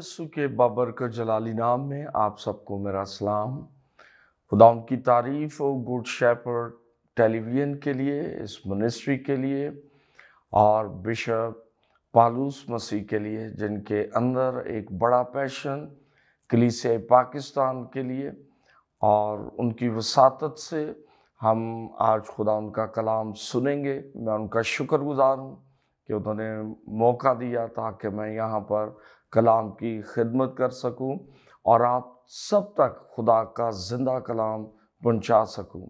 यसु के का जलाली नाम में आप सबको मेरा सलाम खुदा की तारीफ़ और गुड शेपर टेलीविज़न के लिए इस मिनिस्ट्री के लिए और बिशप पालूस मसीह के लिए जिनके अंदर एक बड़ा पैशन कलीस पाकिस्तान के लिए और उनकी वसात से हम आज खुदा उनका कलाम सुनेंगे मैं उनका शुक्रगुजार हूँ कि उन्होंने मौका दिया ताकि मैं यहाँ पर कलाम की खिदमत कर सकूं और आप सब तक खुदा का ज़िंदा कलाम पहुंचा सकूं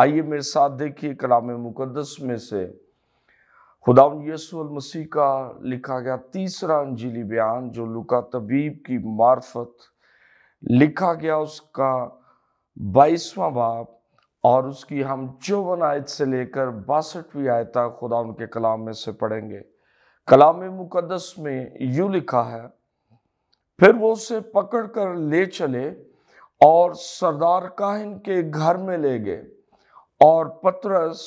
आइए मेरे साथ देखिए कलाम मुकदस में से खुदा यसूल मसीह का लिखा गया तीसरा अंजीली बयान जो लुका तबीब की मार्फत लिखा गया उसका बाईसवा बाप और उसकी हम चौवन आयत से लेकर बासठवीं आयत तक खुदा उनके कलाम में से पढ़ेंगे कलाम मुकदस में यूँ लिखा है फिर वो उसे पकड़ कर ले चले और सरदार काहिन के घर में ले गए और पतरस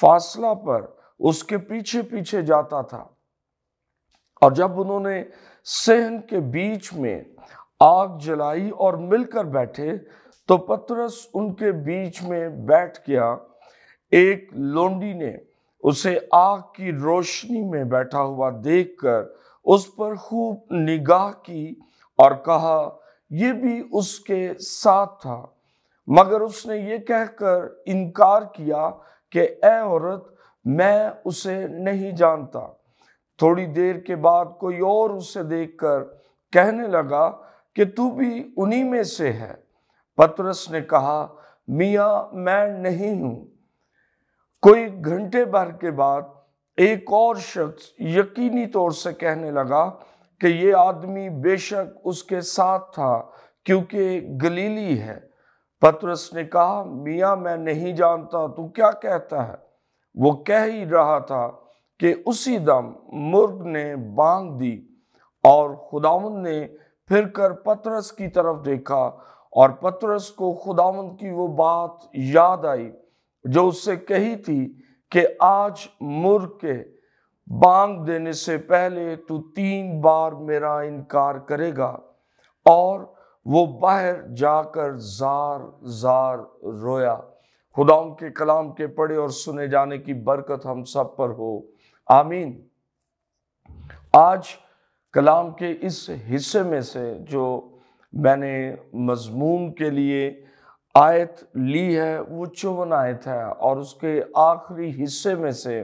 फासला पर उसके पीछे पीछे जाता था और जब उन्होंने सेहन के बीच में आग जलाई और मिलकर बैठे तो पतरस उनके बीच में बैठ गया एक लोंडी ने उसे आग की रोशनी में बैठा हुआ देखकर उस पर खूब निगाह की और कहा यह भी उसके साथ था मगर उसने ये कहकर इनकार किया कि ए औरत मैं उसे नहीं जानता थोड़ी देर के बाद कोई और उसे देखकर कहने लगा कि तू भी उन्हीं में से है पतरस ने कहा मियाँ मैं नहीं हूँ कोई घंटे भर के बाद एक और शख्स यकीनी तौर से कहने लगा कि ये आदमी बेशक उसके साथ था क्योंकि गलीली है पतरस ने कहा मियाँ मैं नहीं जानता तू क्या कहता है वो कह ही रहा था कि उसी दम मुर्ग ने बांग दी और खुदावन ने फिर कर पतरस की तरफ देखा और पतरस को खुदावन की वो बात याद आई जो उससे कही थी कि आज मुर के बांग देने से पहले तू तीन बार मेरा इनकार करेगा और वो बाहर जाकर जार जार रोया खुदा के कलाम के पढ़े और सुने जाने की बरकत हम सब पर हो आमीन आज कलाम के इस हिस्से में से जो मैंने मजमून के लिए आयत ली है वो चौवन आयत है और उसके आखिरी हिस्से में से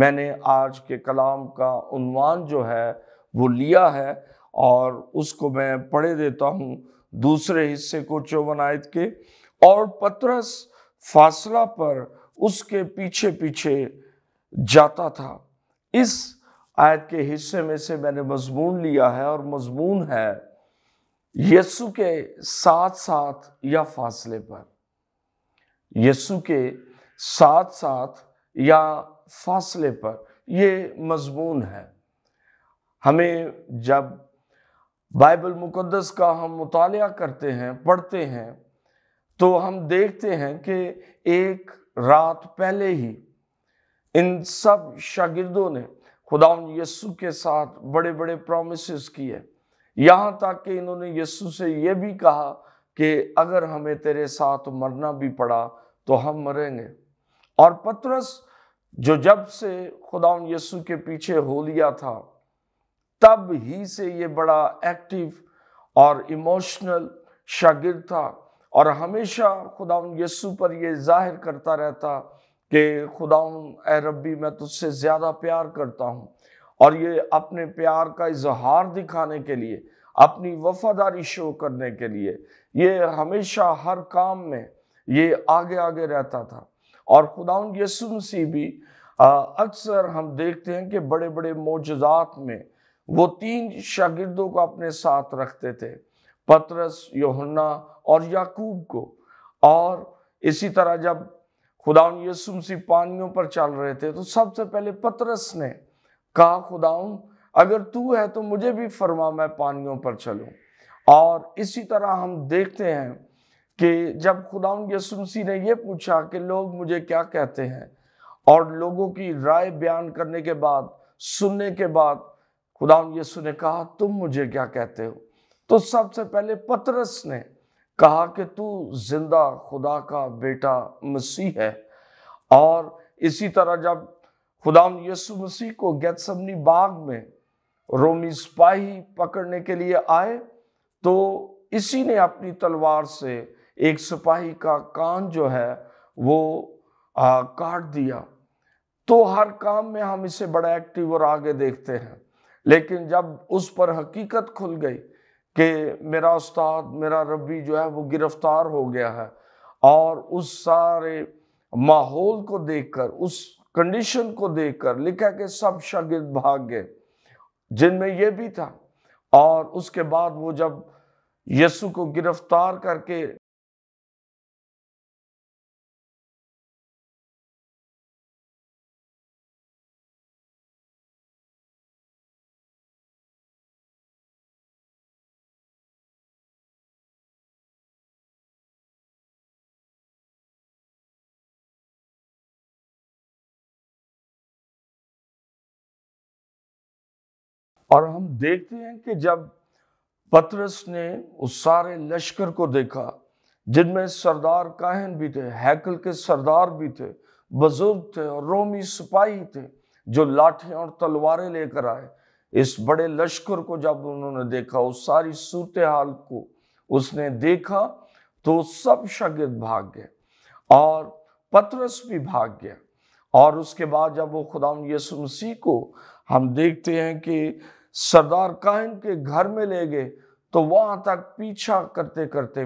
मैंने आज के कलाम का उन्वान जो है वो लिया है और उसको मैं पढ़े देता हूँ दूसरे हिस्से को चौवन आयत के और पतरस फासला पर उसके पीछे पीछे जाता था इस आयत के हिस्से में से मैंने मजमून लिया है और मजमून है यस्सु के साथ साथ या फासले पर यस्सु के साथ साथ या फासले पर यह मजमून है हमें जब बाइबल मुक़दस का हम मुताल करते हैं पढ़ते हैं तो हम देखते हैं कि एक रात पहले ही इन सब शागिर्दों ने खुदा यस्सु के साथ बड़े बड़े प्रोमिस किए यहाँ तक कि इन्होंने यीशु से ये भी कहा कि अगर हमें तेरे साथ मरना भी पड़ा तो हम मरेंगे और पतरस जो जब से खुदा यीशु के पीछे हो लिया था तब ही से ये बड़ा एक्टिव और इमोशनल शागिर था और हमेशा खुदा यस्सु पर यह जाहिर करता रहता कि खुदा ए रब्बी मैं तुझसे ज़्यादा प्यार करता हूँ और ये अपने प्यार का इजहार दिखाने के लिए अपनी वफादारी शो करने के लिए ये हमेशा हर काम में ये आगे आगे रहता था और खुदा यसुम सी भी अक्सर हम देखते हैं कि बड़े बड़े मोजात में वो तीन शागिर्दों को अपने साथ रखते थे पतरस योहन्ना और याकूब को और इसी तरह जब यसुम सी पानियों पर चल रहे थे तो सबसे पहले पतरस ने कहा खुदाऊं अगर तू है तो मुझे भी फरमा मैं पानियों पर चलूं और इसी तरह हम देखते हैं कि जब खुदाउन यसुमसी ने यह पूछा कि लोग मुझे क्या कहते हैं और लोगों की राय बयान करने के बाद सुनने के बाद खुदाउन यसु ने कहा तुम मुझे क्या कहते हो तो सबसे पहले पतरस ने कहा कि तू जिंदा खुदा का बेटा मसीह है और इसी तरह जब खुदा यसु मसीह को गैतसमनी बाग में रोमी सिपाही पकड़ने के लिए आए तो इसी ने अपनी तलवार से एक सिपाही का कान जो है वो आ, काट दिया तो हर काम में हम इसे बड़ा एक्टिव और आगे देखते हैं लेकिन जब उस पर हकीकत खुल गई कि मेरा उस्ताद मेरा रबी जो है वो गिरफ्तार हो गया है और उस सारे माहौल को देखकर उस कंडीशन को देखकर लिखा कि सब शागिर्द भाग गए जिनमें यह भी था और उसके बाद वो जब यसु को गिरफ्तार करके और हम देखते हैं कि जब पतरस ने उस सारे लश्कर को देखा जिनमें सरदार काहन भी थे हैकल के सरदार भी थे बुजुर्ग थे और रोमी सिपाही थे जो लाठियां और तलवारें लेकर आए इस बड़े लश्कर को जब उन्होंने देखा उस सारी सूरत हाल को उसने देखा तो सब शगिर्द भाग गए और पतरस भी भाग गया और उसके बाद जब वो खुदा यसु मसीह को हम देखते हैं कि सरदार काहिन के घर में ले गए तो वहां तक पीछा करते करते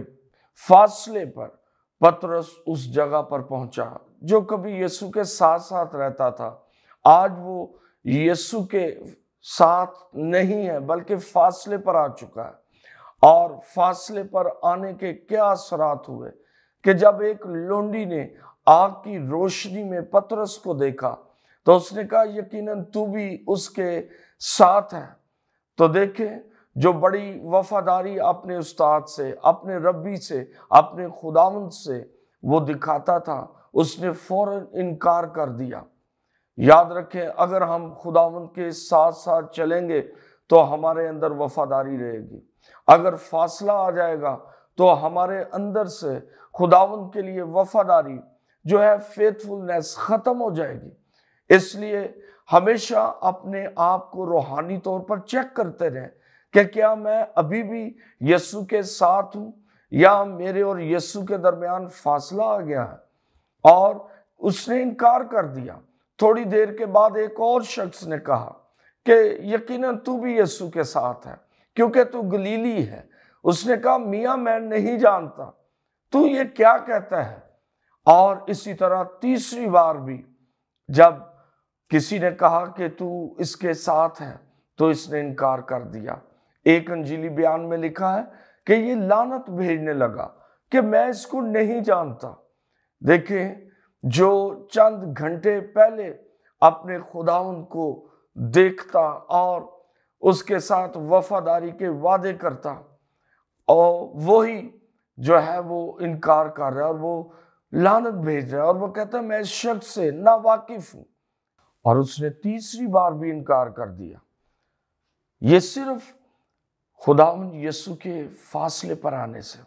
फासले पर पतरस उस जगह पर पहुंचा जो कभी यीशु के साथ साथ रहता था आज वो यीशु के साथ नहीं है बल्कि फासले पर आ चुका है और फासले पर आने के क्या असरात हुए कि जब एक लोंडी ने आग की रोशनी में पतरस को देखा तो उसने कहा यकीनन तू भी उसके साथ है तो देखें जो बड़ी वफादारी अपने उस्ताद से अपने रब्बी से अपने खुदावंद से वो दिखाता था उसने फौरन इनकार कर दिया याद रखें अगर हम खुदावंद के साथ साथ चलेंगे तो हमारे अंदर वफादारी रहेगी अगर फासला आ जाएगा तो हमारे अंदर से खुदावंद के लिए वफादारी जो है फेथफुलनेस ख़त्म हो जाएगी इसलिए हमेशा अपने आप को रूहानी तौर पर चेक करते रहें कि क्या मैं अभी भी यस्सु के साथ हूँ या मेरे और यस्सु के दरमियान फासला आ गया है और उसने इनकार कर दिया थोड़ी देर के बाद एक और शख्स ने कहा कि यकीनन तू भी यस्सु के साथ है क्योंकि तू गलीली है उसने कहा मियाँ मैं नहीं जानता तू ये क्या कहता है और इसी तरह तीसरी बार भी जब किसी ने कहा कि तू इसके साथ है तो इसने इनकार कर दिया एक अंजीली बयान में लिखा है कि ये लानत भेजने लगा कि मैं इसको नहीं जानता देखें जो चंद घंटे पहले अपने खुदाउन को देखता और उसके साथ वफादारी के वादे करता और वही जो है वो इनकार कर रहा है और वो लानत भेज रहा है और वो कहता है मैं इस शख्स से ना वाकिफ हूँ और उसने तीसरी बार भी इनकार कर दिया ये सिर्फ खुदा यसु के फासले पर आने से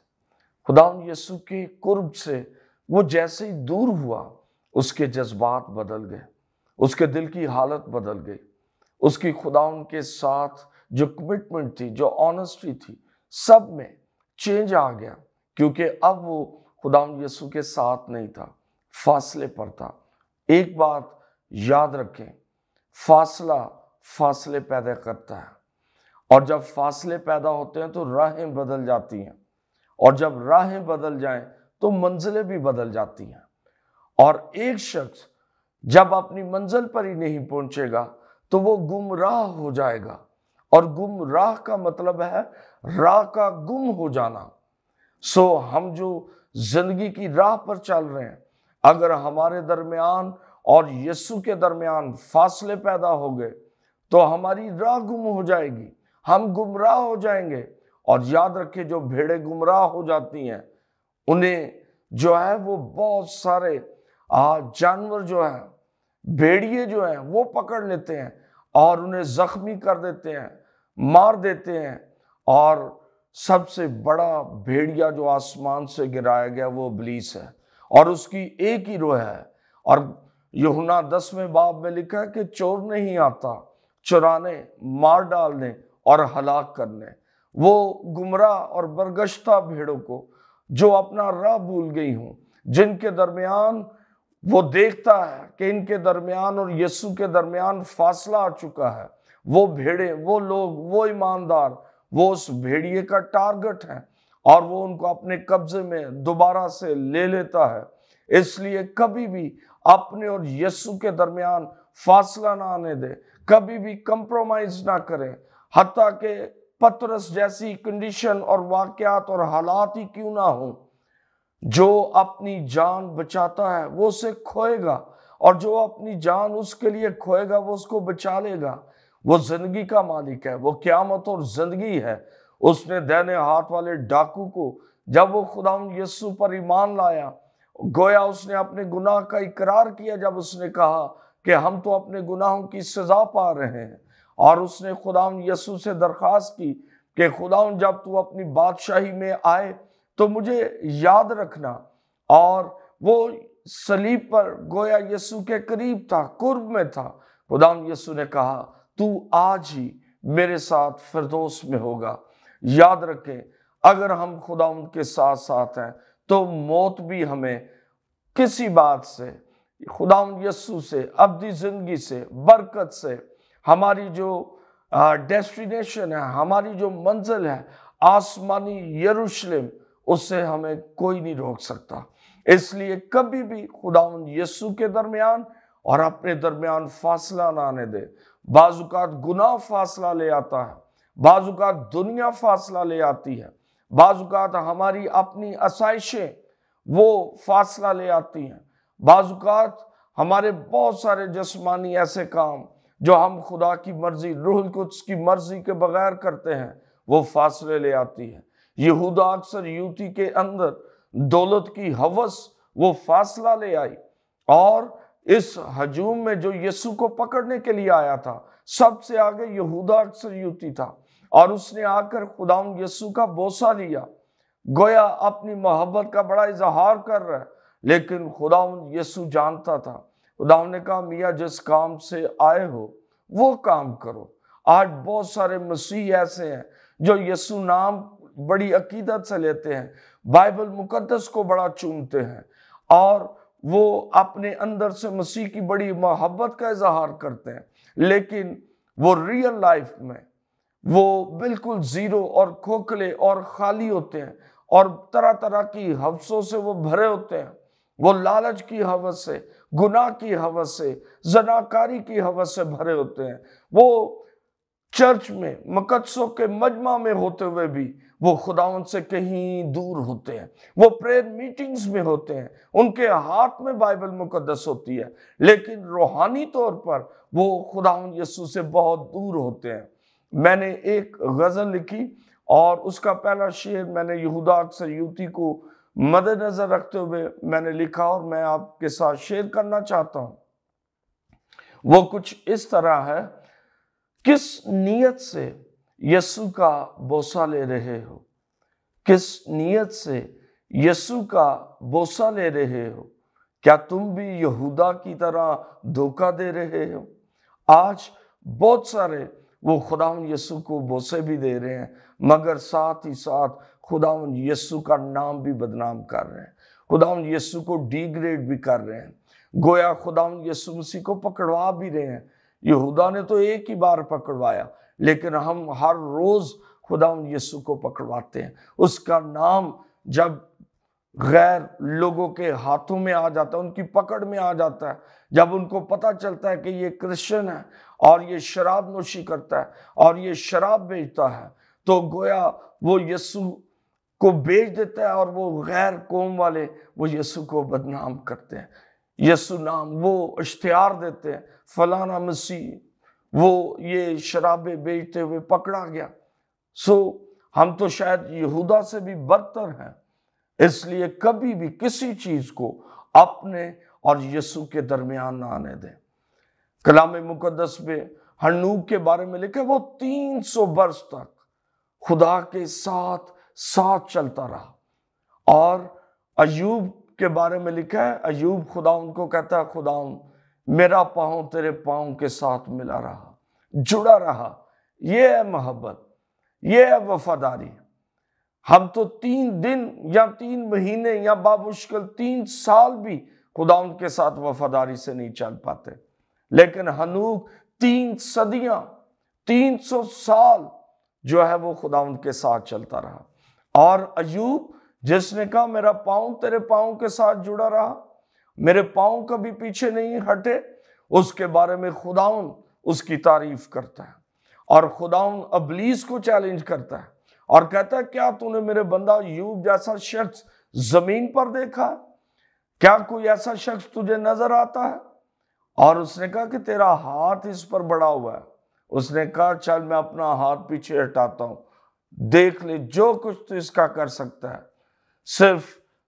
खुदा यसु के कुर्ब से वो जैसे ही दूर हुआ उसके जज्बात बदल गए उसके दिल की हालत बदल गई उसकी खुदा के साथ जो कमिटमेंट थी जो ऑनेस्टी थी सब में चेंज आ गया क्योंकि अब वो खुदा यसु के साथ नहीं था फासले पर था एक बात याद रखें फासला फासले पैदा करता है और जब फासले पैदा होते हैं तो राहें बदल जाती हैं और जब राहें बदल जाएं तो मंजिलें भी बदल जाती हैं और एक शख्स जब अपनी मंजिल पर ही नहीं पहुंचेगा तो वो गुमराह हो जाएगा और गुमराह का मतलब है राह का गुम हो जाना सो हम जो जिंदगी की राह पर चल रहे हैं अगर हमारे दरमियान और यीशु के दरमियान फासले पैदा हो गए तो हमारी राह गुम हो जाएगी हम गुमराह हो जाएंगे और याद रखे जो भेड़े गुमराह हो जाती हैं उन्हें जो है वो बहुत सारे जानवर जो हैं भेड़िए जो हैं वो पकड़ लेते हैं और उन्हें जख्मी कर देते हैं मार देते हैं और सबसे बड़ा भेड़िया जो आसमान से गिराया गया वो बलीस है और उसकी एक ही रोह है और यहुना दसवें बाब में लिखा है कि चोर नहीं आता चुराने मार डालने और हलाक करने वो गुमराह और बरगश्ता भेड़ों को जो अपना राह भूल गई हूँ जिनके दरमियान वो देखता है कि इनके दरमियान और यीशु के दरमियान फासला आ चुका है वो भेड़े वो लोग वो ईमानदार वो उस भेड़िए का टारगेट है और वो उनको अपने कब्जे में दोबारा से ले लेता है इसलिए कभी भी अपने और यस्सु के दरमियान फासला ना आने दे कभी भी कंप्रोमाइज ना करें हती के पतरस जैसी कंडीशन और वाकयात और हालात ही क्यों ना हो जो अपनी जान बचाता है वो उसे खोएगा और जो अपनी जान उसके लिए खोएगा वो उसको बचा लेगा वो जिंदगी का मालिक है वो क्यामत और जिंदगी है उसने देने हाथ वाले डाकू को जब वो खुदा यस्सु पर ईमान लाया गोया उसने अपने गुनाह का इकरार किया जब उसने कहा कि हम तो अपने गुनाहों की सज़ा पा रहे हैं और उसने खुदा यसु से दरख्वास्त की कि खुदा जब तू अपनी बादशाही में आए तो मुझे याद रखना और वो सलीब पर गोया यसु के करीब था कुर्ब में था खुदा यसु ने कहा तू आज ही मेरे साथ फिरदोस में होगा याद रखें अगर हम खुदा उनके साथ साथ हैं तो मौत भी हमें किसी बात से खुदा यस्सु से अबदी ज़िंदगी से बरकत से हमारी जो डेस्टिनेशन है हमारी जो मंजिल है आसमानी यरूशलेम उससे हमें कोई नहीं रोक सकता इसलिए कभी भी खुदा यस्सु के दरमियान और अपने दरमियान फासला ना आने दे बाजुकात गुनाह फासला ले आता है बाजुकात दुनिया फासला ले आती है बाजुकात हमारी अपनी आसाइशें वो फासला ले आती हैं बाजुकात हमारे बहुत सारे जस्मानी ऐसे काम जो हम खुदा की मर्ज़ी रूहल कुछ की मर्ज़ी के बगैर करते हैं वो फासले ले आती है यहूदा अक्सर यूती के अंदर दौलत की हवस वो फासला ले आई और इस हजूम में जो यसु को पकड़ने के लिए आया था सबसे आगे यहूदा अक्सर यूती था और उसने आकर खुदा यसु का बोसा लिया गोया अपनी मोहब्बत का बड़ा इजहार कर रहा है लेकिन खुदा यसु जानता था खुदा ने कहा मियाँ जिस काम से आए हो वो काम करो आज बहुत सारे मसीह ऐसे हैं जो यसु नाम बड़ी अकीदत से लेते हैं बाइबल मुक़दस को बड़ा चूमते हैं और वो अपने अंदर से मसीह की बड़ी मोहब्बत का इजहार करते हैं लेकिन वो रियल लाइफ में वो बिल्कुल ज़ीरो और खोखले और खाली होते हैं और तरह तरह की हफ्सों से वो भरे होते हैं वो लालच की हवस से गुनाह की हवस से जनाकारी की हवस से भरे होते हैं वो चर्च में मकदसों के मजमा में होते हुए भी वो खुदावन से कहीं दूर होते हैं वो प्रेयर मीटिंग्स में होते हैं उनके हाथ में बाइबल मुकदस होती है लेकिन रूहानी तौर पर वो खुदावन यसू से बहुत दूर होते हैं मैंने एक गज़ल लिखी और उसका पहला शेर मैंने यहूदा अक्सर युवती को मद्देनजर रखते हुए मैंने लिखा और मैं आपके साथ शेयर करना चाहता हूं वो कुछ इस तरह है किस नीयत से यसु का बोसा ले रहे हो किस नीयत से यसु का बोसा ले रहे हो क्या तुम भी यहूदा की तरह धोखा दे रहे हो आज बहुत सारे वो खुदा यसु को बोसे भी दे रहे हैं मगर साथ ही साथ खुदा यसु का नाम भी बदनाम कर रहे हैं खुदा यसु को डिग्रेड भी कर रहे हैं गोया खुदा यसु मसीह को पकड़वा भी रहे हैं यहूदा ने तो एक ही बार पकड़वाया लेकिन हम हर रोज़ खुदा यसु को पकड़वाते हैं उसका नाम जब गैर लोगों के हाथों में आ जाता है उनकी पकड़ में आ जाता है जब उनको पता चलता है कि ये क्रिश्चियन है और ये शराब नोशी करता है और ये शराब बेचता है तो गोया वो यसु को बेच देता है और वो गैर कौम वाले वो यसु को बदनाम करते हैं यसु नाम वो इश्तहार देते हैं फलाना मसीह वो ये शराबे बेचते हुए पकड़ा गया सो हम तो शायद यहूदा से भी बदतर हैं इसलिए कभी भी किसी चीज़ को अपने और यसु के दरमियान ना आने दें कलाम मुकदस में हनूक के बारे में लिखा वो 300 वर्ष तक खुदा के साथ साथ चलता रहा और अयूब के बारे में लिखा है अयूब खुदा उनको कहता है खुदा मेरा पाँव तेरे पाँव के साथ मिला रहा जुड़ा रहा यह है मोहब्बत यह है वफादारी हम तो तीन दिन या तीन महीने या बामुश्किल तीन साल भी खुदा उनके साथ वफादारी से नहीं चल पाते लेकिन हनूक तीन सदियां तीन सौ साल जो है वो खुदा उनके साथ चलता रहा और अयूब जिसने कहा मेरा पाँव तेरे पाँव के साथ जुड़ा रहा मेरे पाँव कभी पीछे नहीं हटे उसके बारे में खुदाउन उसकी तारीफ करता है और खुदाउन अबलीस को चैलेंज करता है और कहता है क्या तूने मेरे बंदा यूब जैसा शख्स जमीन पर देखा क्या कोई ऐसा शख्स तुझे नजर आता है और उसने कहा कि तेरा हाथ इस पर बड़ा हुआ है उसने कहा चल मैं अपना हाथ पीछे हटाता हूँ देख ले जो कुछ तू इसका कर सकता है सिर्फ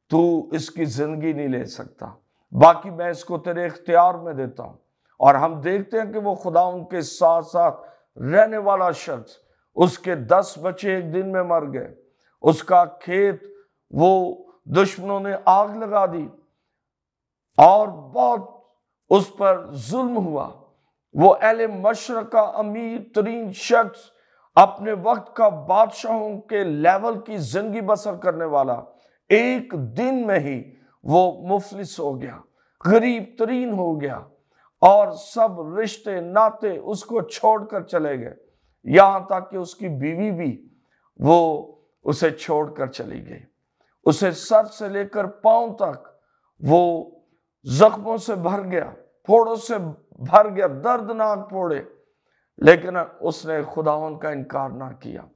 तू इसकी जिंदगी नहीं ले सकता बाकी मैं इसको तेरे इख्तियार में देता हूँ और हम देखते हैं कि वो खुदा उनके साथ साथ रहने वाला शख्स उसके दस बच्चे एक दिन में मर गए उसका खेत वो दुश्मनों ने आग लगा दी और बहुत उस पर जुल्म हुआ वो अहल मशर का अमीर तरीन शख्स अपने वक्त का बादशाहों के लेवल की जिंदगी बसर करने वाला एक दिन में ही वो मुफलिस हो गया गरीब तरीन हो गया और सब रिश्ते नाते उसको छोड़कर चले गए यहाँ तक कि उसकी बीवी भी वो उसे छोड़कर चली गई उसे सर से लेकर पांव तक वो जख्मों से भर गया फोड़ों से भर गया दर्दनाक फोड़े लेकिन उसने खुदावन का इनकार ना किया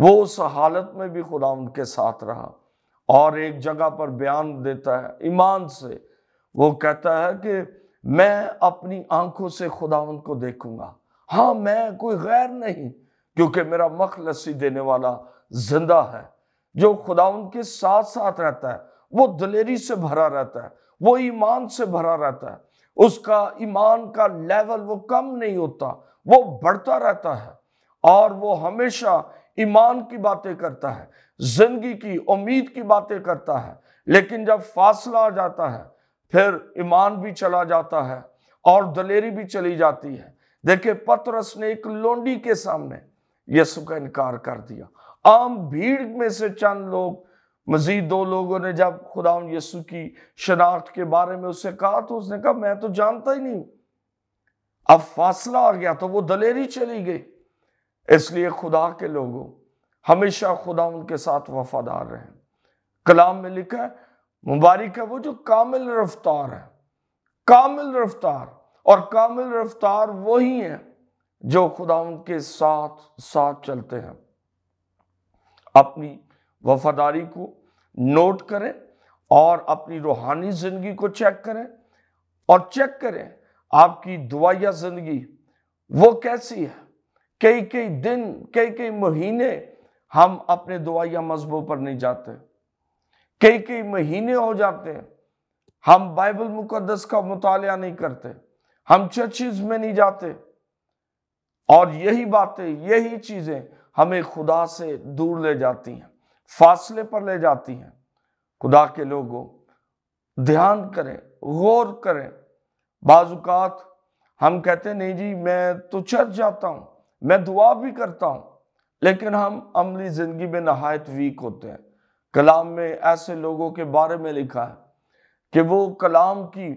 वो उस हालत में भी खुदावन के साथ रहा और एक जगह पर बयान देता है ईमान से वो कहता है कि मैं अपनी आंखों से खुदावन को देखूंगा हाँ मैं कोई गैर नहीं क्योंकि मेरा मखलसी देने वाला जिंदा है जो खुदावन के साथ साथ रहता है वो दलेरी से भरा रहता है वो ईमान से भरा रहता है उसका ईमान का लेवल वो कम नहीं होता वो बढ़ता रहता है और वो हमेशा ईमान की बातें करता है जिंदगी की उम्मीद की बातें करता है लेकिन जब फासला आ जाता है फिर ईमान भी चला जाता है और दलेरी भी चली जाती है देखिए पतरस ने एक लोंडी के सामने यसु का इनकार कर दिया आम भीड़ में से चंद लोग मजीद दो लोगों ने जब खुदा यसु की शनाख्त के बारे में उससे कहा तो उसने कहा मैं तो जानता ही नहीं अब फासला आ गया तो वो दलेरी चली गई इसलिए खुदा के लोगों हमेशा खुदा उनके साथ वफादार रहे कलाम में लिखा है मुबारक है वो जो कामिल रफ्तार है कामिल रफ्तार और कामिल रफ्तार वही है जो खुदा उनके साथ साथ चलते हैं अपनी वफादारी को नोट करें और अपनी रूहानी ज़िंदगी को चेक करें और चेक करें आपकी दुआया ज़िंदगी वो कैसी है कई कई दिन कई कई महीने हम अपने दुआया मजहबों पर नहीं जाते कई कई महीने हो जाते हैं हम बाइबल मुकदस का मुताल नहीं करते हम चर्चिज में नहीं जाते और यही बातें यही चीज़ें हमें खुदा से दूर ले जाती हैं फासले पर ले जाती हैं खुदा के लोगों ध्यान करें गौर करें बाजुकात हम कहते नहीं जी मैं तो चर्च जाता हूँ मैं दुआ भी करता हूँ लेकिन हम अमली ज़िंदगी में नहायत वीक होते हैं कलाम में ऐसे लोगों के बारे में लिखा है कि वो कलाम की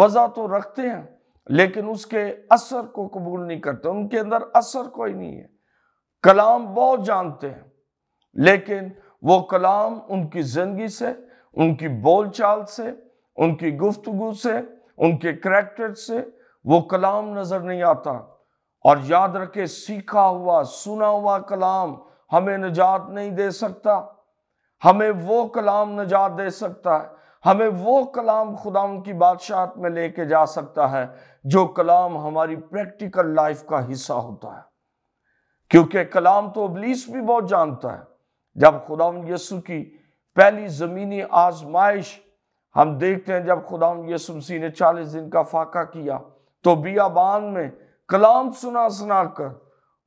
वजह तो रखते हैं लेकिन उसके असर को कबूल नहीं करते उनके अंदर असर कोई नहीं है कलाम बहुत जानते हैं लेकिन वो कलाम उनकी ज़िंदगी से उनकी बोलचाल से उनकी गुफ्तगु से उनके करैक्टर से वो कलाम नज़र नहीं आता और याद रखे सीखा हुआ सुना हुआ कलाम हमें निजात नहीं दे सकता हमें वो कलाम निजात दे सकता है हमें वो कलाम खुदा की बादशाहत में लेके जा सकता है जो कलाम हमारी प्रैक्टिकल लाइफ का हिस्सा होता है क्योंकि कलाम तो अबलीस भी बहुत जानता है जब खुदा यसु की पहली ज़मीनी आजमाइश हम देखते हैं जब खुदा यसु मसीह ने चालीस दिन का फाका किया तो बियाबान में कलाम सुना सुना कर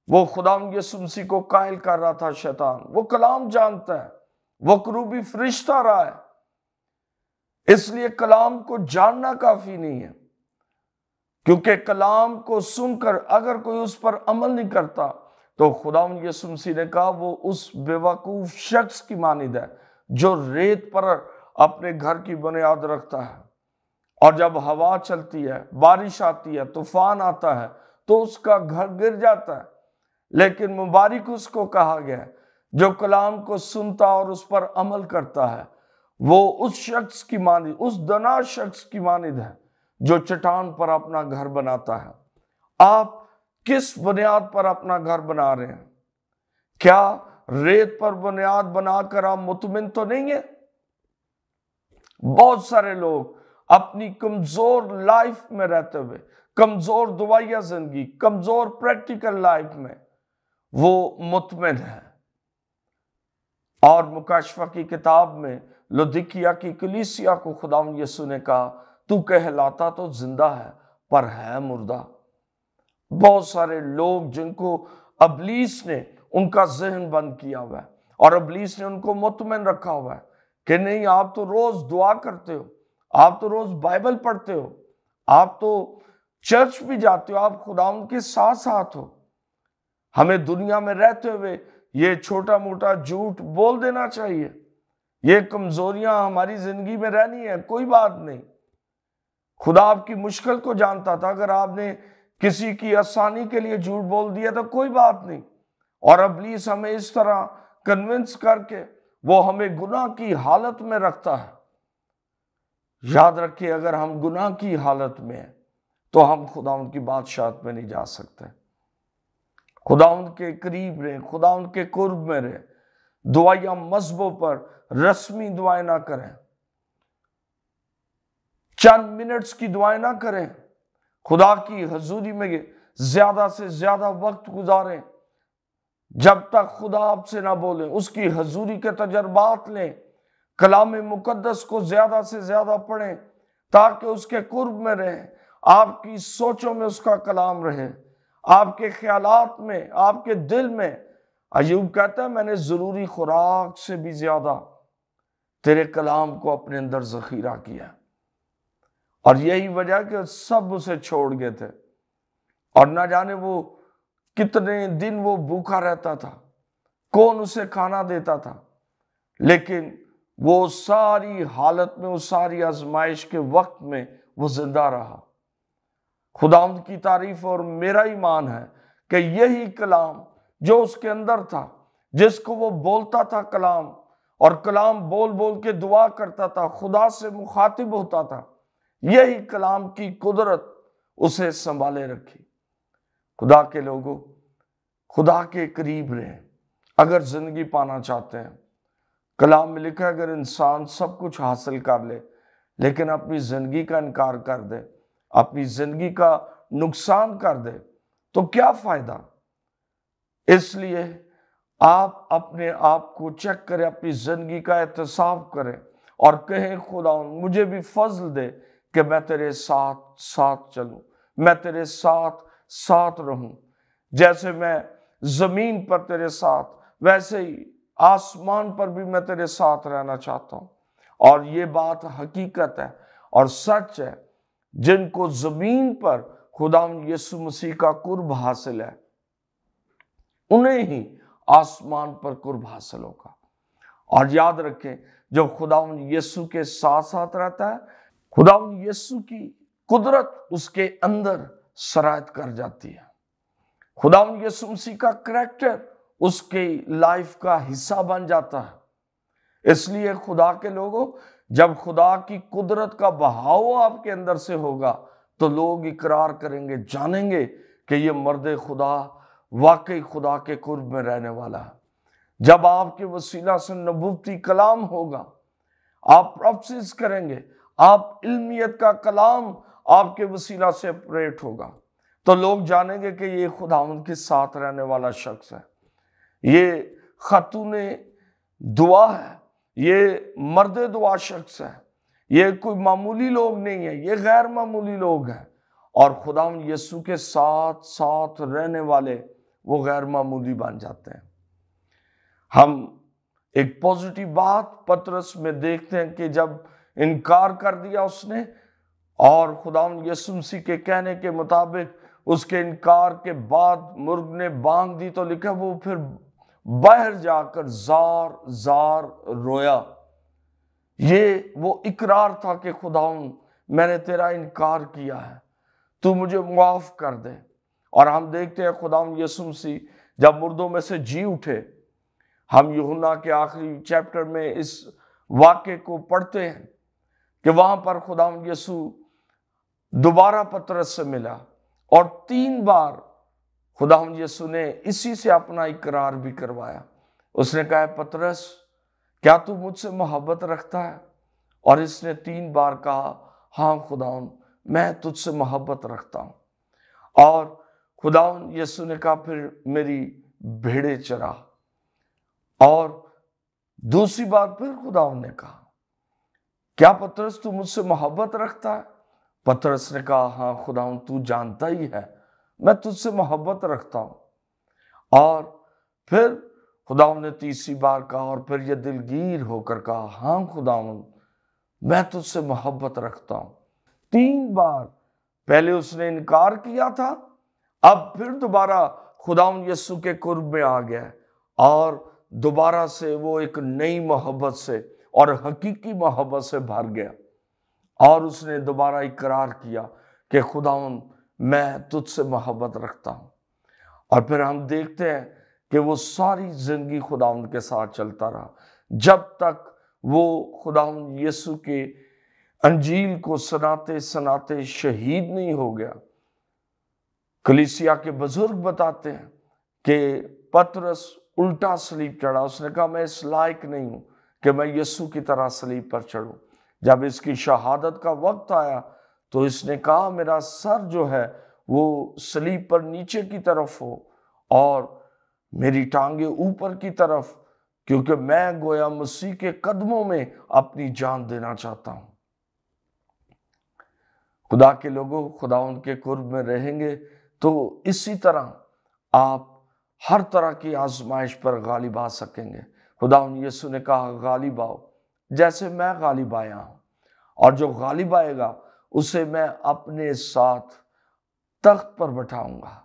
वो खुदा यसु मसीह को कायल कर रहा था शैतान वो कलाम जानता है वो करूबी फरिश्ता रहा है इसलिए कलाम को जानना काफ़ी नहीं है क्योंकि कलाम को सुनकर अगर कोई उस पर अमल नहीं करता तो खुदा यसु मसीह ने कहा वो उस बेवकूफ़ शख्स की मानद है जो रेत पर अपने घर की बुनियाद रखता है और जब हवा चलती है बारिश आती है तूफान आता है तो उसका घर गिर जाता है लेकिन मुबारक उसको कहा गया जो कलाम को सुनता और उस पर अमल करता है वो उस शख्स की मानद उस दना शख्स की मानिद है जो चट्टान पर अपना घर बनाता है आप किस बुनियाद पर अपना घर बना रहे हैं क्या रेत पर बुनियाद बनाकर आप मुतमिन तो नहीं है बहुत सारे लोग अपनी कमजोर लाइफ में रहते हुए कमजोर दुआया जिंदगी कमजोर प्रैक्टिकल लाइफ में वो मुतमिन है और मुकाशफा की किताब में लुधिकिया की कलीसिया को खुदा यसु ने कहा तू कहलाता तो जिंदा है पर है मुर्दा बहुत सारे लोग जिनको अबलीस ने उनका जहन बंद किया हुआ है और अबलीस ने उनको मुतमिन रखा हुआ है कि नहीं आप तो रोज दुआ करते हो आप तो रोज बाइबल पढ़ते हो आप तो चर्च भी जाते हो आप खुदा उनके साथ साथ हो हमें दुनिया में रहते हुए ये छोटा मोटा झूठ बोल देना चाहिए ये कमजोरियां हमारी जिंदगी में रहनी है कोई बात नहीं खुदा आपकी मुश्किल को जानता था अगर आपने किसी की आसानी के लिए झूठ बोल दिया तो कोई बात नहीं और अबलीस हमें इस तरह कन्विंस करके वो हमें गुनाह की हालत में रखता है याद रखिए अगर हम गुनाह की हालत में हैं तो हम खुदा उनकी बादशाहत में नहीं जा सकते खुदा उनके करीब रहे खुदा उनके कुर्ब में रहे दुआया मजहबों पर रस्मी दुआएं ना करें चंद मिनट्स की दुआएं ना करें खुदा की हजूरी में ज़्यादा से ज़्यादा वक्त गुजारें जब तक खुदा आपसे ना बोलें उसकी हजूरी के तजर्बात लें कलाम मुकदस को ज़्यादा से ज़्यादा पढ़ें ताकि उसके कुर्ब में रहें आपकी सोचों में उसका कलाम रहे आपके ख्यालात में आपके दिल में अयूब कहता है मैंने ज़रूरी खुराक से भी ज़्यादा तेरे कलाम को अपने अंदर ज़खीरा किया और यही वजह कि सब उसे छोड़ गए थे और ना जाने वो कितने दिन वो भूखा रहता था कौन उसे खाना देता था लेकिन वो सारी हालत में उस सारी आजमाइश के वक्त में वो जिंदा रहा खुदाम की तारीफ और मेरा ईमान है कि यही कलाम जो उसके अंदर था जिसको वो बोलता था कलाम और कलाम बोल बोल के दुआ करता था खुदा से मुखातिब होता था यही कलाम की कुदरत उसे संभाले रखी खुदा के लोगों खुदा के करीब रहें अगर ज़िंदगी पाना चाहते हैं कलाम में लिखा अगर इंसान सब कुछ हासिल कर ले लेकिन अपनी ज़िंदगी का इनकार कर दे अपनी ज़िंदगी का नुकसान कर दे तो क्या फ़ायदा इसलिए आप अपने आप को चेक करें अपनी ज़िंदगी का एहतसाब करें और कहें खुदा मुझे भी फजल दे कि मैं तेरे साथ साथ चलूं मैं तेरे साथ साथ रहूं जैसे मैं जमीन पर तेरे साथ वैसे ही आसमान पर भी मैं तेरे साथ रहना चाहता हूं और ये बात हकीकत है और सच है जिनको जमीन पर खुदा यसु मसीह का कुर्ब हासिल है उन्हें ही आसमान पर कुर्ब हासिल होगा और याद रखें जो खुदा यसु के साथ साथ रहता है खुदा यस्सु की कुदरत उसके अंदर शरात कर जाती है खुदा यसु मसीह का करेक्टर उसके लाइफ का हिस्सा बन जाता है इसलिए खुदा के लोगों जब खुदा की कुदरत का बहाव आपके अंदर से होगा तो लोग इकरार करेंगे जानेंगे कि ये मर्द खुदा वाकई खुदा के कुर्ब में रहने वाला है जब आपके वसीला से नबूती कलाम होगा आप प्रॉफिस करेंगे आप इल्मियत का कलाम आपके वसीला से ऑपरेट होगा तो लोग जानेंगे कि ये खुदावन के साथ रहने वाला शख्स है ये खतून दुआ है ये मर्द दुआ शख्स है ये कोई मामूली लोग नहीं है ये गैर मामूली लोग हैं और खुदाम यसु के साथ साथ रहने वाले वो गैर मामूली बन जाते हैं हम एक पॉजिटिव बात पत्रस में देखते हैं कि जब इनकार कर दिया उसने और खुदा यसुमसी के कहने के मुताबिक उसके इनकार के बाद मुर्ग ने बांग दी तो लिखा वो फिर बाहर जाकर जार जार रोया ये वो इकरार था कि खुदाउन मैंने तेरा इनकार किया है तू मुझे मुआफ़ कर दे और हम देखते हैं खुदाम यसुमसी जब मुर्दों में से जी उठे हम युना के आखिरी चैप्टर में इस वाक्य को पढ़ते हैं कि वहां पर खुदा यसु दोबारा पतरस से मिला और तीन बार खुदा यसु ने इसी से अपना इकरार भी करवाया उसने कहा पतरस क्या तू मुझसे मोहब्बत रखता है और इसने तीन बार कहा हाँ खुदाउन मैं तुझसे मोहब्बत रखता हूँ और खुदाउन यसु ने कहा फिर मेरी भेड़े चरा और दूसरी बार फिर खुदाउन ने कहा क्या पतरस तू मुझसे मोहब्बत रखता है पतरस ने कहा हाँ खुदा तू जानता ही है मैं तुझसे मोहब्बत रखता हूँ और फिर खुदा ने तीसरी बार कहा और फिर यह दिलगीर होकर कहा हाँ खुदा मैं तुझसे मोहब्बत रखता हूँ तीन बार पहले उसने इनकार किया था अब फिर दोबारा खुदा यस्सु के कुर्ब में आ गया और दोबारा से वो एक नई मोहब्बत से और हकीकी मोहब्बत से भर गया और उसने दोबारा इकरार किया कि खुदाउन मैं तुझसे मोहब्बत रखता हूँ और फिर हम देखते हैं कि वो सारी ज़िंदगी खुदा के साथ चलता रहा जब तक वो खुदा यीशु के अंजील को सनाते सनाते शहीद नहीं हो गया कलिसिया के बुजुर्ग बताते हैं कि पतरस उल्टा स्लीप चढ़ा उसने कहा मैं इस लायक नहीं हूं कि मैं यस्सु की तरह सलीब पर चढ़ूँ जब इसकी शहादत का वक्त आया तो इसने कहा मेरा सर जो है वो सलीब पर नीचे की तरफ हो और मेरी टांगे ऊपर की तरफ क्योंकि मैं गोया मसीह के कदमों में अपनी जान देना चाहता हूं खुदा के लोगों खुदा उनके कुर्ब में रहेंगे तो इसी तरह आप हर तरह की आजमाइश पर गालिब आ सकेंगे खुदा यसु ने कहा गालिब आओ जैसे मैं गालिब आया हूँ और जो गालिब आएगा उसे मैं अपने साथ तख्त पर बैठाऊंगा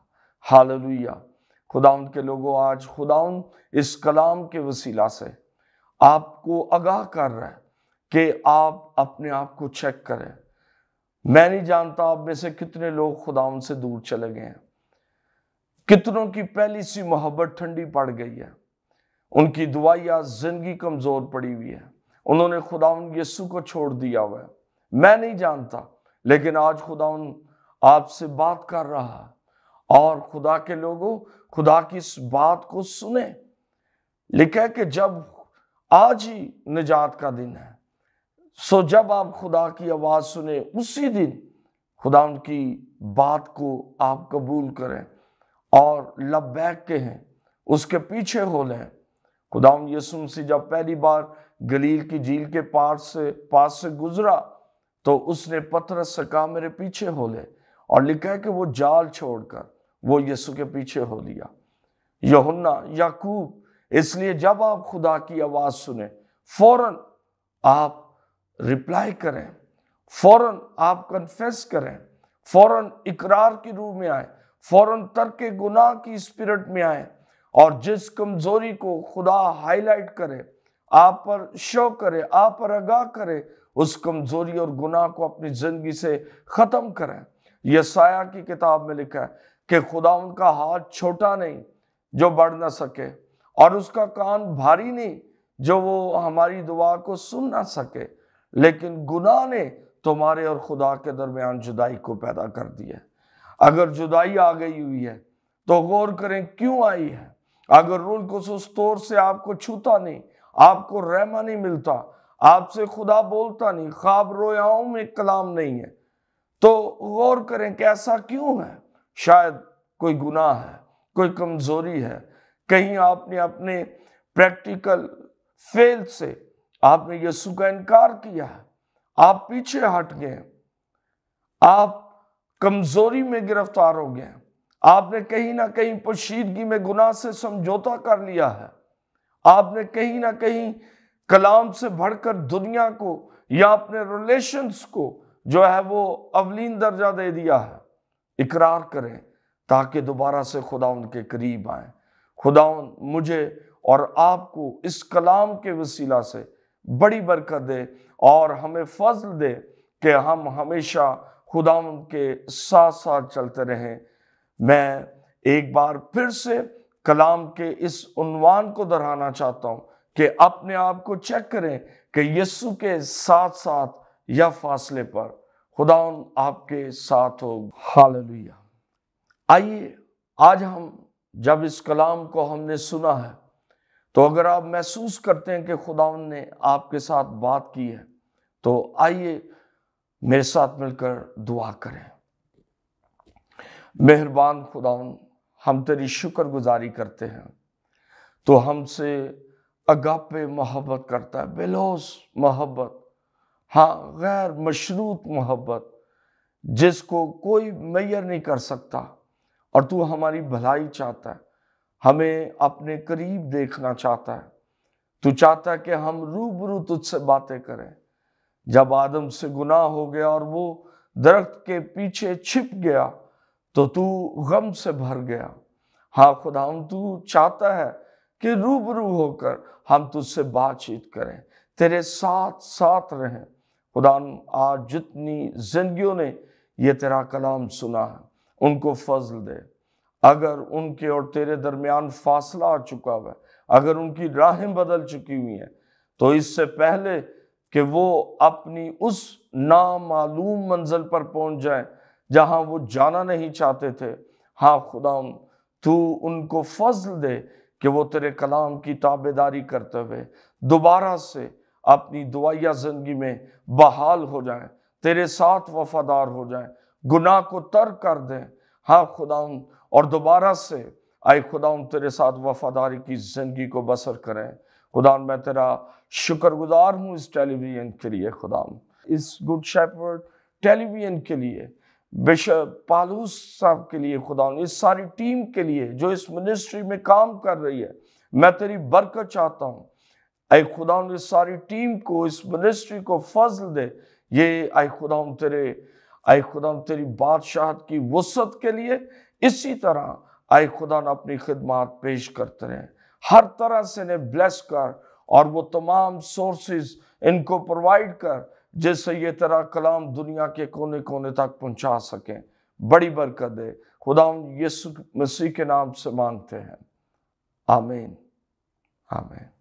हालेलुया खुदा के लोगों आज खुदाउन इस कलाम के वसीला से आपको आगाह कर रहा है कि आप अपने आप को चेक करें मैं नहीं जानता आप में से कितने लोग खुदाउन से दूर चले गए हैं कितनों की पहली सी मोहब्बत ठंडी पड़ गई है उनकी दुआया जिंदगी कमज़ोर पड़ी हुई है उन्होंने खुदा उन यस्सु को छोड़ दिया हुआ है मैं नहीं जानता लेकिन आज उन आपसे बात कर रहा है और खुदा के लोगों खुदा की इस बात को सुने लिखा है कि जब आज ही निजात का दिन है सो जब आप खुदा की आवाज़ सुने उसी दिन खुदा उनकी बात को आप कबूल करें और लबैक के हैं उसके पीछे हो लें खुदाम यसुम से जब पहली बार गलील की झील के पार से पास से गुजरा तो उसने पथरस से कहा मेरे पीछे हो ले और लिखा है कि वो जाल छोड़कर वो यसु के पीछे हो लिया यहुन्ना याकूब इसलिए जब आप खुदा की आवाज़ सुने फौरन आप रिप्लाई करें फौरन आप कन्फेस करें फौरन इकरार की रूह में आए फौरन तर्क गुनाह की स्पिरिट में आए और जिस कमजोरी को खुदा हाईलाइट करे आप पर शो करे आप पर आगाह करे उस कमजोरी और गुनाह को अपनी जिंदगी से खत्म करें यह साया की किताब में लिखा है कि खुदा उनका हाथ छोटा नहीं जो बढ़ ना सके और उसका कान भारी नहीं जो वो हमारी दुआ को सुन ना सके लेकिन गुनाह ने तुम्हारे और खुदा के दरमियान जुदाई को पैदा कर दिया अगर जुदाई आ गई हुई है तो गौर करें क्यों आई है अगर रूल कुसुस तौर से आपको छूता नहीं आपको रहमा नहीं मिलता आपसे खुदा बोलता नहीं ख्वाब रोयाओं में कलाम नहीं है तो गौर करें कि ऐसा क्यों है शायद कोई गुनाह है कोई कमज़ोरी है कहीं आपने अपने प्रैक्टिकल फेल से आपने ये का इनकार किया है आप पीछे हट गए आप कमज़ोरी में गिरफ्तार हो गए हैं आपने कहीं ना कहीं पोशीदगी में गुनाह से समझौता कर लिया है आपने कहीं ना कहीं कलाम से भरकर दुनिया को या अपने रिलेशंस को जो है वो अवलीन दर्जा दे दिया है इकरार करें ताकि दोबारा से खुदा उनके करीब आए खुदा मुझे और आपको इस कलाम के वसीला से बड़ी बरकत दे और हमें फजल दे कि हम हमेशा खुदा के साथ साथ चलते रहें मैं एक बार फिर से कलाम के इस उन्वान को दोहराना चाहता हूं कि अपने आप को चेक करें कि यस्सु के साथ साथ या फासले पर खुदा आपके साथ हो हाल आइए आज हम जब इस कलाम को हमने सुना है तो अगर आप महसूस करते हैं कि खुदा ने आपके साथ बात की है तो आइए मेरे साथ मिलकर दुआ करें मेहरबान खुदा हम तेरी शुक्र गुज़ारी करते हैं तो हमसे अगापे मोहब्बत करता है बेलोस मोहब्बत हाँ गैर मशरूत मोहब्बत जिसको कोई मैयर नहीं कर सकता और तू हमारी भलाई चाहता है हमें अपने करीब देखना चाहता है तू चाहता है कि हम रूबरू तुझसे बातें करें जब आदम से गुनाह हो गया और वो दरख्त के पीछे छिप गया तो तू गम से भर गया हाँ खुदा हम तू चाहता है कि रूबरू होकर हम तुझसे बातचीत करें तेरे साथ साथ रहें खुदा आज जितनी जिंदगियों ने ये तेरा कलाम सुना है उनको फजल दे अगर उनके और तेरे दरमियान फासला आ चुका हुआ अगर उनकी राहें बदल चुकी हुई हैं तो इससे पहले कि वो अपनी उस नामालूम मंजिल पर पहुंच जाएं जहाँ वो जाना नहीं चाहते थे हाँ खुदाम तू उनको फजल दे कि वो तेरे कलाम की ताबेदारी करते हुए दोबारा से अपनी दुआया ज़िंदगी में बहाल हो जाए तेरे साथ वफादार हो जाए गुनाह को तर्क कर दें हाँ खुदाउन और दोबारा से आए खुदाउन तेरे साथ वफादारी की ज़िंदगी को बसर करें खुदा मैं तेरा शुक्रगुजार हूँ इस टेलीविज़न के लिए खुदाम इस गुड शेपर्ड टेलीविज़न के लिए बिशप पालूस साहब के लिए खुदा इस सारी टीम के लिए जो इस मिनिस्ट्री में काम कर रही है मैं तेरी बरकत चाहता हूँ आई खुदा इस सारी टीम को इस मिनिस्ट्री को फजल दे ये आए खुदा तेरे आए खुदा तेरी बादशाह की वसत के लिए इसी तरह आए खुदा अपनी खिदमत पेश करते रहे हर तरह से इन्हें ब्लेस कर और वो तमाम सोर्सेज इनको प्रोवाइड कर जिससे ये तेरा कलाम दुनिया के कोने कोने तक पहुंचा सकें बड़ी बरकत है खुदा यीशु मसीह के नाम से मांगते हैं आमीन आमीन